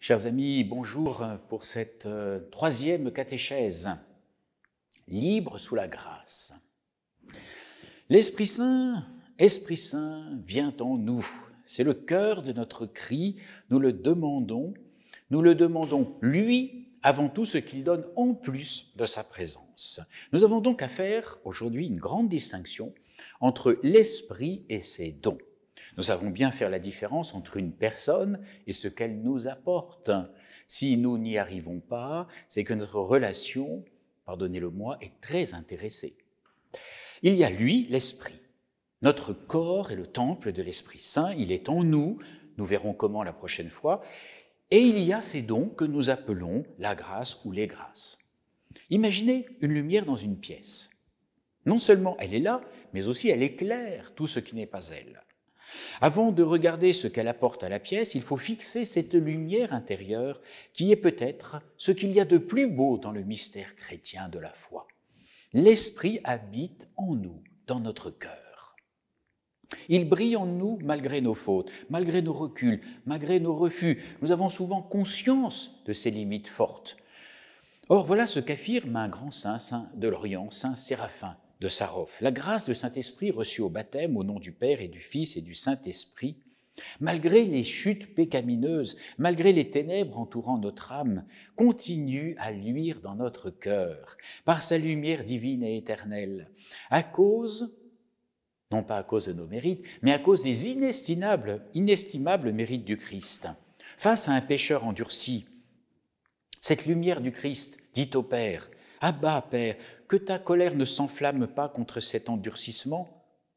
Chers amis, bonjour pour cette euh, troisième catéchèse, Libre sous la grâce. L'Esprit Saint, Esprit Saint, vient en nous. C'est le cœur de notre cri, nous le demandons, nous le demandons lui avant tout ce qu'il donne en plus de sa présence. Nous avons donc à faire aujourd'hui une grande distinction entre l'Esprit et ses dons. Nous savons bien faire la différence entre une personne et ce qu'elle nous apporte. Si nous n'y arrivons pas, c'est que notre relation, pardonnez-le-moi, est très intéressée. Il y a lui, l'esprit. Notre corps est le temple de l'Esprit Saint, il est en nous, nous verrons comment la prochaine fois, et il y a ces dons que nous appelons la grâce ou les grâces. Imaginez une lumière dans une pièce. Non seulement elle est là, mais aussi elle éclaire tout ce qui n'est pas elle. Avant de regarder ce qu'elle apporte à la pièce, il faut fixer cette lumière intérieure qui est peut-être ce qu'il y a de plus beau dans le mystère chrétien de la foi. L'Esprit habite en nous, dans notre cœur. Il brille en nous malgré nos fautes, malgré nos reculs, malgré nos refus. Nous avons souvent conscience de ses limites fortes. Or voilà ce qu'affirme un grand saint, saint de l'Orient, saint Séraphin de La grâce de Saint-Esprit reçue au baptême au nom du Père et du Fils et du Saint-Esprit, malgré les chutes pécamineuses, malgré les ténèbres entourant notre âme, continue à luire dans notre cœur par sa lumière divine et éternelle, à cause non pas à cause de nos mérites, mais à cause des inestimables, inestimables mérites du Christ. Face à un pécheur endurci, cette lumière du Christ dit au Père, Abba, ah Père, que ta colère ne s'enflamme pas contre cet endurcissement.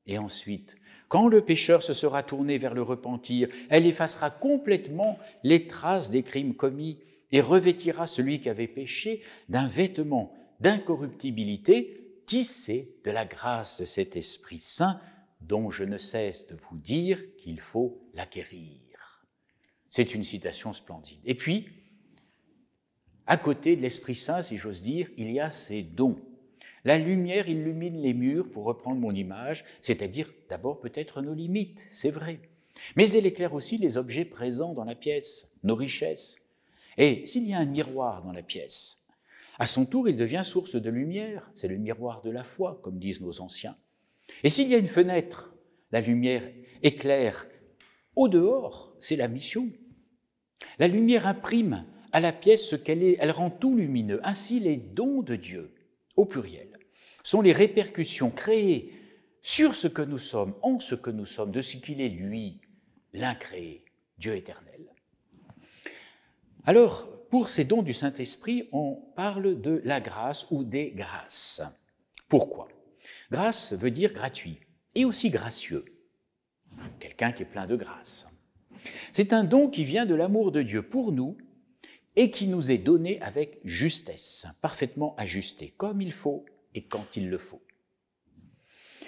Et ensuite, quand le pécheur se sera tourné vers le repentir, elle effacera complètement les traces des crimes commis et revêtira celui qui avait péché d'un vêtement d'incorruptibilité tissé de la grâce de cet Esprit Saint dont je ne cesse de vous dire qu'il faut l'acquérir. C'est une citation splendide. Et puis, à côté de l'Esprit Saint, si j'ose dire, il y a ses dons. La lumière illumine les murs, pour reprendre mon image, c'est-à-dire d'abord peut-être nos limites, c'est vrai. Mais elle éclaire aussi les objets présents dans la pièce, nos richesses. Et s'il y a un miroir dans la pièce, à son tour, il devient source de lumière, c'est le miroir de la foi, comme disent nos anciens. Et s'il y a une fenêtre, la lumière éclaire au dehors, c'est la mission. La lumière imprime à la pièce ce qu'elle est, elle rend tout lumineux. Ainsi, les dons de Dieu, au pluriel, sont les répercussions créées sur ce que nous sommes, en ce que nous sommes, de ce qu'il est lui, l'incréé, Dieu éternel. Alors, pour ces dons du Saint-Esprit, on parle de la grâce ou des grâces. Pourquoi Grâce veut dire gratuit et aussi gracieux. Quelqu'un qui est plein de grâce. C'est un don qui vient de l'amour de Dieu pour nous et qui nous est donnée avec justesse, parfaitement ajustée, comme il faut et quand il le faut.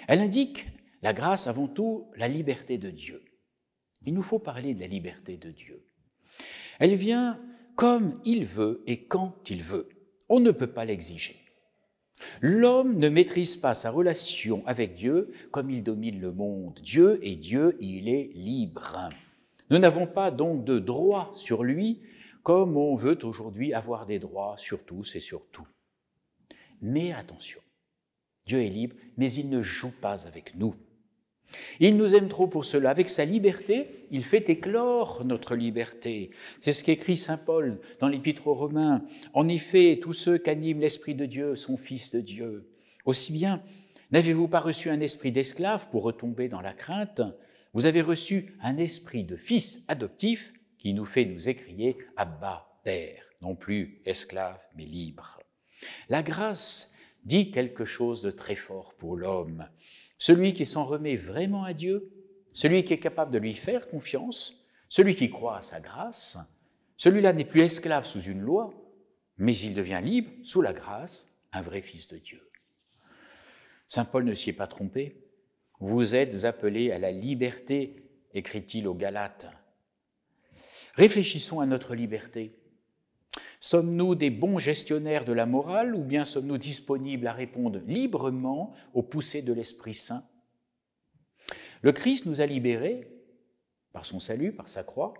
Elle indique la grâce avant tout la liberté de Dieu. Il nous faut parler de la liberté de Dieu. Elle vient comme il veut et quand il veut. On ne peut pas l'exiger. L'homme ne maîtrise pas sa relation avec Dieu comme il domine le monde. Dieu est Dieu, il est libre. Nous n'avons pas donc de droit sur lui comme on veut aujourd'hui avoir des droits sur tous et sur tout. Mais attention, Dieu est libre, mais il ne joue pas avec nous. Il nous aime trop pour cela. Avec sa liberté, il fait éclore notre liberté. C'est ce qu'écrit Saint Paul dans l'Épître aux Romains. En effet, tous ceux qu'anime l'Esprit de Dieu sont fils de Dieu. Aussi bien, n'avez-vous pas reçu un esprit d'esclave pour retomber dans la crainte Vous avez reçu un esprit de fils adoptif il nous fait nous écrier Abba, Père, non plus esclave, mais libre. La grâce dit quelque chose de très fort pour l'homme. Celui qui s'en remet vraiment à Dieu, celui qui est capable de lui faire confiance, celui qui croit à sa grâce, celui-là n'est plus esclave sous une loi, mais il devient libre sous la grâce, un vrai fils de Dieu. Saint Paul ne s'y est pas trompé. Vous êtes appelés à la liberté, écrit-il aux Galates. Réfléchissons à notre liberté. Sommes-nous des bons gestionnaires de la morale ou bien sommes-nous disponibles à répondre librement aux poussées de l'Esprit Saint Le Christ nous a libérés par son salut, par sa croix,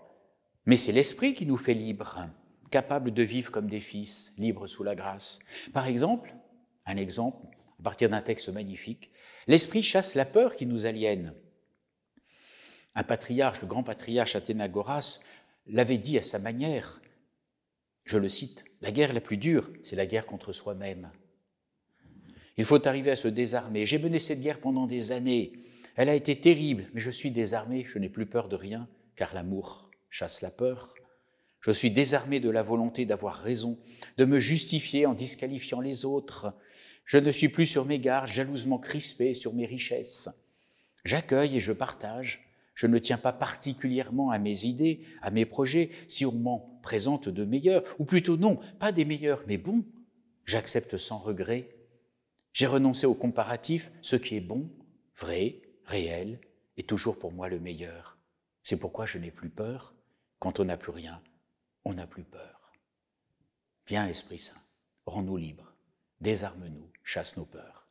mais c'est l'Esprit qui nous fait libres, capables de vivre comme des fils, libres sous la grâce. Par exemple, un exemple, à partir d'un texte magnifique, l'Esprit chasse la peur qui nous aliène. Un patriarche, le grand patriarche Athénagoras, l'avait dit à sa manière. Je le cite, La guerre la plus dure, c'est la guerre contre soi-même. Il faut arriver à se désarmer. J'ai mené cette guerre pendant des années. Elle a été terrible, mais je suis désarmé, je n'ai plus peur de rien, car l'amour chasse la peur. Je suis désarmé de la volonté d'avoir raison, de me justifier en disqualifiant les autres. Je ne suis plus sur mes gardes, jalousement crispé sur mes richesses. J'accueille et je partage. Je ne tiens pas particulièrement à mes idées, à mes projets, si on m'en présente de meilleurs, ou plutôt non, pas des meilleurs, mais bons. J'accepte sans regret. J'ai renoncé au comparatif, ce qui est bon, vrai, réel, est toujours pour moi le meilleur. C'est pourquoi je n'ai plus peur. Quand on n'a plus rien, on n'a plus peur. Viens, Esprit Saint, rends-nous libres, désarme-nous, chasse nos peurs.